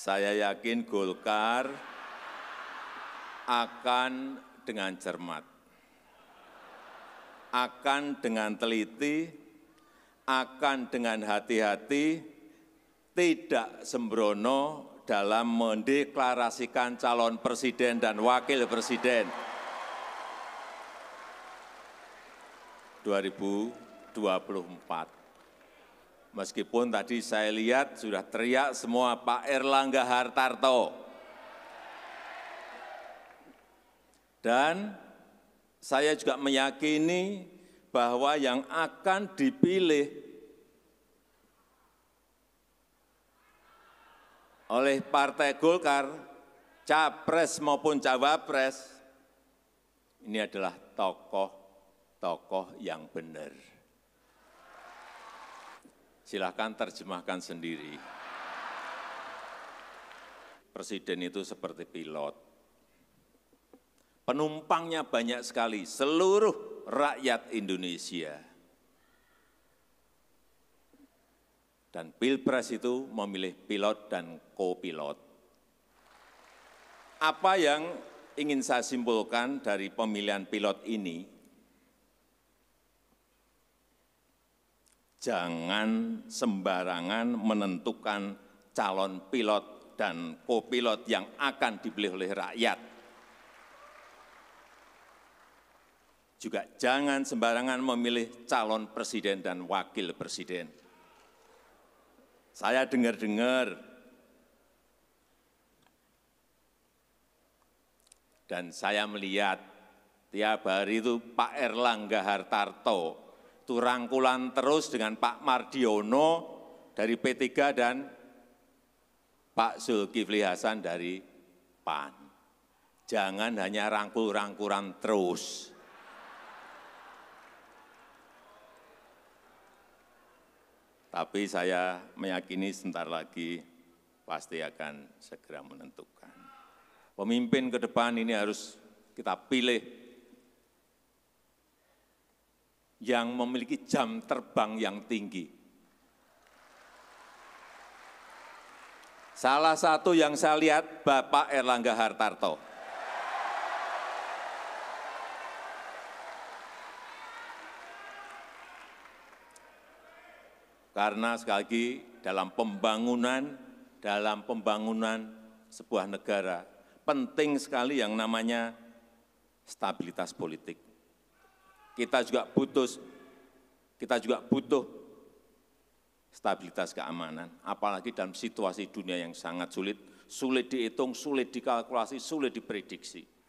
saya yakin Golkar akan dengan cermat, akan dengan teliti, akan dengan hati-hati, tidak sembrono dalam mendeklarasikan calon presiden dan wakil presiden 2024 meskipun tadi saya lihat sudah teriak semua Pak Erlangga Hartarto. Dan saya juga meyakini bahwa yang akan dipilih oleh Partai Golkar, capres maupun cawapres, ini adalah tokoh-tokoh yang benar silahkan terjemahkan sendiri. Presiden itu seperti pilot. Penumpangnya banyak sekali, seluruh rakyat Indonesia. Dan Pilpres itu memilih pilot dan kopilot. Apa yang ingin saya simpulkan dari pemilihan pilot ini, jangan sembarangan menentukan calon pilot dan kopilot yang akan dipilih oleh rakyat. Juga jangan sembarangan memilih calon presiden dan wakil presiden. Saya dengar-dengar dan saya melihat tiap hari itu Pak Erlangga Hartarto itu rangkulan terus dengan Pak Mardiono dari P3 dan Pak Zulkifli Hasan dari PAN. Jangan hanya rangkul-rangkulan terus. Tapi saya meyakini sebentar lagi pasti akan segera menentukan. Pemimpin ke depan ini harus kita pilih yang memiliki jam terbang yang tinggi. Salah satu yang saya lihat Bapak Erlangga Hartarto. Karena sekali lagi dalam pembangunan, dalam pembangunan sebuah negara, penting sekali yang namanya stabilitas politik kita juga butuh kita juga butuh stabilitas keamanan, apalagi dalam situasi dunia yang sangat sulit, sulit dihitung, sulit dikalkulasi, sulit diprediksi.